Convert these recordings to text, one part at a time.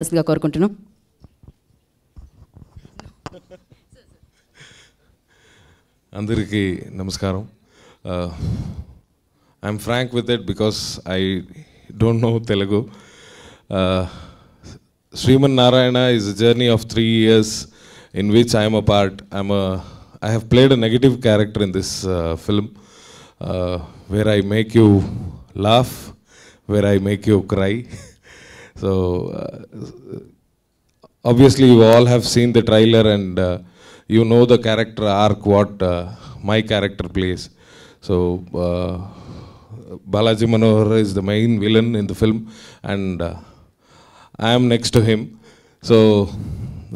మనసుగా కోరుకుంటున్నాం అందరికీ నమస్కారం I'm frank with it because I don't know Telugu Sriman Narayana is a journey of three years in which I'm a part I'm I have played a negative character in this film where I make you laugh where I make you cry So uh, obviously you all have seen the trailer and uh, you know the character arc what uh, my character plays. So uh, Balaji Manohar is the main villain in the film and uh, I am next to him. So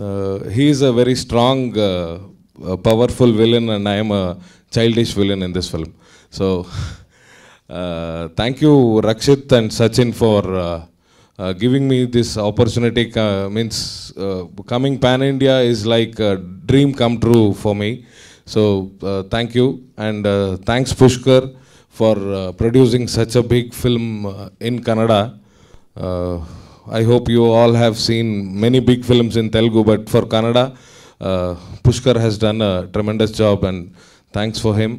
uh, he is a very strong, powerful villain and I am a childish villain in this film. So thank you Rakshit and Sachin for uh, giving me this opportunity uh, means uh, coming pan india is like a dream come true for me so uh, thank you and uh, thanks pushkar for producing such a big film in kannada i hope you all have seen many big films in telugu but for kannada pushkar has done a tremendous job and thanks for him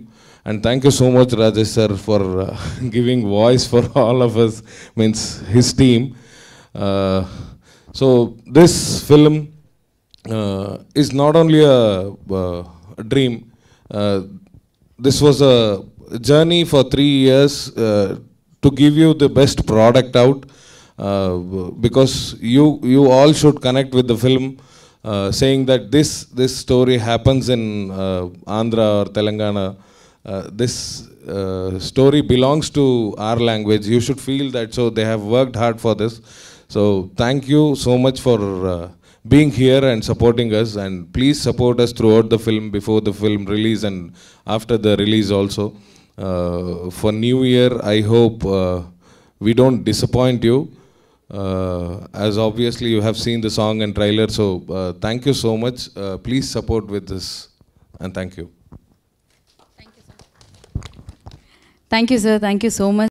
and thank you so much, Rajesh sir, for uh, giving voice for all of us, means his team. Uh, so this film uh, is not only a, uh, a dream. this was a journey for three years to give you the best product out. Uh, because you you all should connect with the film uh, saying that this this story happens in uh, Andhra or Telangana this story belongs to our language you should feel that so they have worked hard for this so thank you so much for uh, being here and supporting us. And please support us throughout the film, before the film release and after the release also. Uh, for New Year, I hope uh, we don't disappoint you. Uh, as obviously you have seen the song and trailer, so uh, thank you so much. Uh, please support with this, and thank you. Thank you, sir. Thank you, sir. Thank you so much.